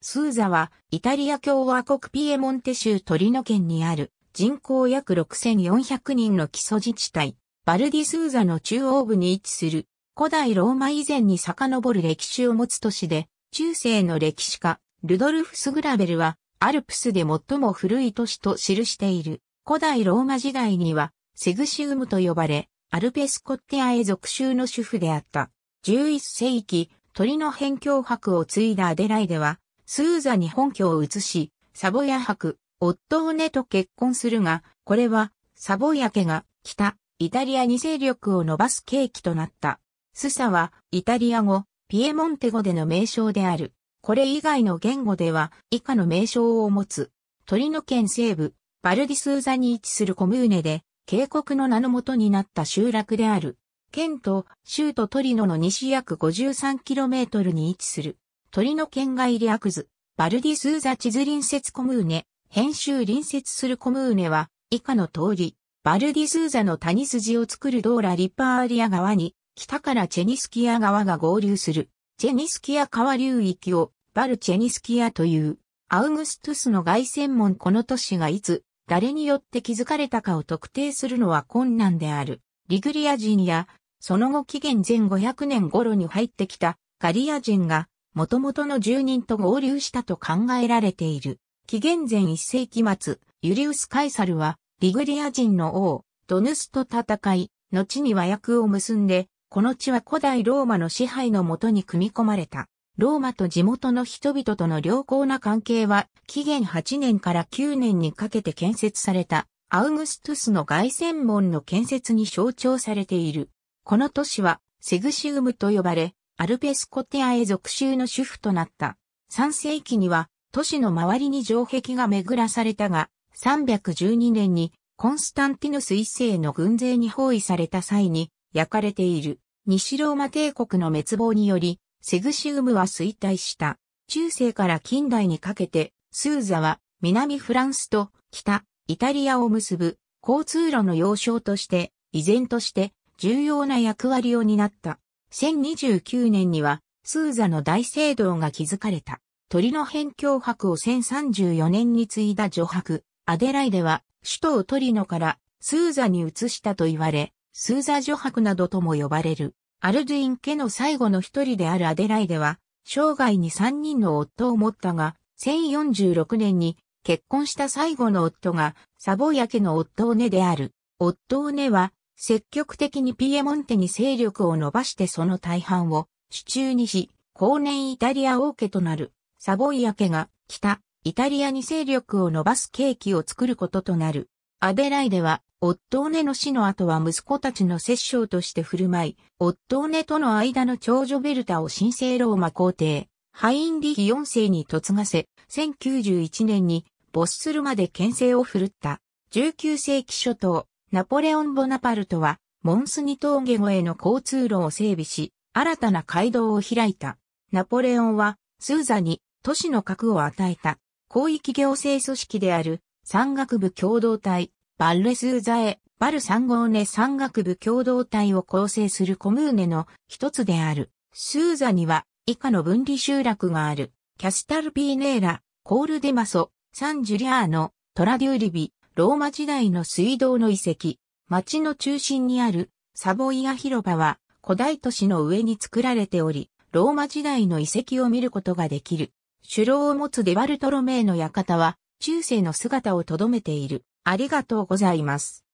スーザは、イタリア共和国ピエモンテ州トリノ県にある、人口約6400人の基礎自治体、バルディスーザの中央部に位置する、古代ローマ以前に遡る歴史を持つ都市で、中世の歴史家、ルドルフ・スグラベルは、アルプスで最も古い都市と記している。古代ローマ時代には、セグシウムと呼ばれ、アルペスコッティアへ属州の主婦であった。11世紀、鳥の辺境博を継いだアデライでは、スーザに本拠を移し、サボヤ博オネと結婚するが、これは、サボヤ家が、北、イタリアに勢力を伸ばす契機となった。スサは、イタリア語、ピエモンテ語での名称である。これ以外の言語では、以下の名称を持つ。鳥の県西部、バルディスーザに位置するコムーネで、渓谷の名のとになった集落である。県と、州都トリノの西約 53km に位置する。鳥の県外略図、バルディスーザ地図隣接コムーネ、編集隣接するコムーネは、以下の通り、バルディスーザの谷筋を作るドーラ・リパーリア川に、北からチェニスキア川が合流する、チェニスキア川流域を、バルチェニスキアという、アウグストゥスの外専門この都市がいつ、誰によって築かれたかを特定するのは困難である。リグリア人や、その後紀元前500年頃に入ってきたガリア人が元々の住人と合流したと考えられている。紀元前1世紀末、ユリウス・カイサルは、リグリア人の王、ドヌスと戦い、後に和訳を結んで、この地は古代ローマの支配のもとに組み込まれた。ローマと地元の人々との良好な関係は、紀元8年から9年にかけて建設された、アウグストゥスの凱旋門の建設に象徴されている。この都市は、セグシウムと呼ばれ、アルペスコテアへ属州の主婦となった。3世紀には都市の周りに城壁が巡らされたが、312年にコンスタンティヌス一世の軍勢に包囲された際に焼かれている西ローマ帝国の滅亡により、セグシウムは衰退した。中世から近代にかけて、スーザは南フランスと北イタリアを結ぶ交通路の要衝として、依然として重要な役割を担った。1029年には、スーザの大聖堂が築かれた。鳥の辺境博を1034年に継いだ女博、アデライデは、首都をトリノからスーザに移したと言われ、スーザ女博などとも呼ばれる。アルドゥイン家の最後の一人であるアデライデは、生涯に三人の夫を持ったが、1046年に結婚した最後の夫がサボヤ家の夫をねである。夫をねは積極的にピエモンテに勢力を伸ばしてその大半を手中にし、後年イタリア王家となるサボイア家が北、イタリアに勢力を伸ばす契機を作ることとなる。アデライデは、オットーネの死の後は息子たちの摂政として振る舞い、オットーネとの間の長女ベルタを神聖ローマ皇帝、ハインリヒ4世に嫁がせ、1091年に没するまで牽制を振るった。19世紀初頭、ナポレオン・ボナパルトは、モンスニ峠越えの交通路を整備し、新たな街道を開いた。ナポレオンは、スーザに都市の核を与えた、広域行政組織である、山岳部共同体、バルレスーザへ、バルサンゴーネ山岳部共同体を構成するコムーネの一つである。スーザには、以下の分離集落がある。キャスタルピーネーラ、コールデマソ、サンジュリアーノ、トラデューリビ、ローマ時代の水道の遺跡、町の中心にあるサボイア広場は古代都市の上に作られており、ローマ時代の遺跡を見ることができる。首楼を持つデバルトロメーの館は中世の姿をとどめている。ありがとうございます。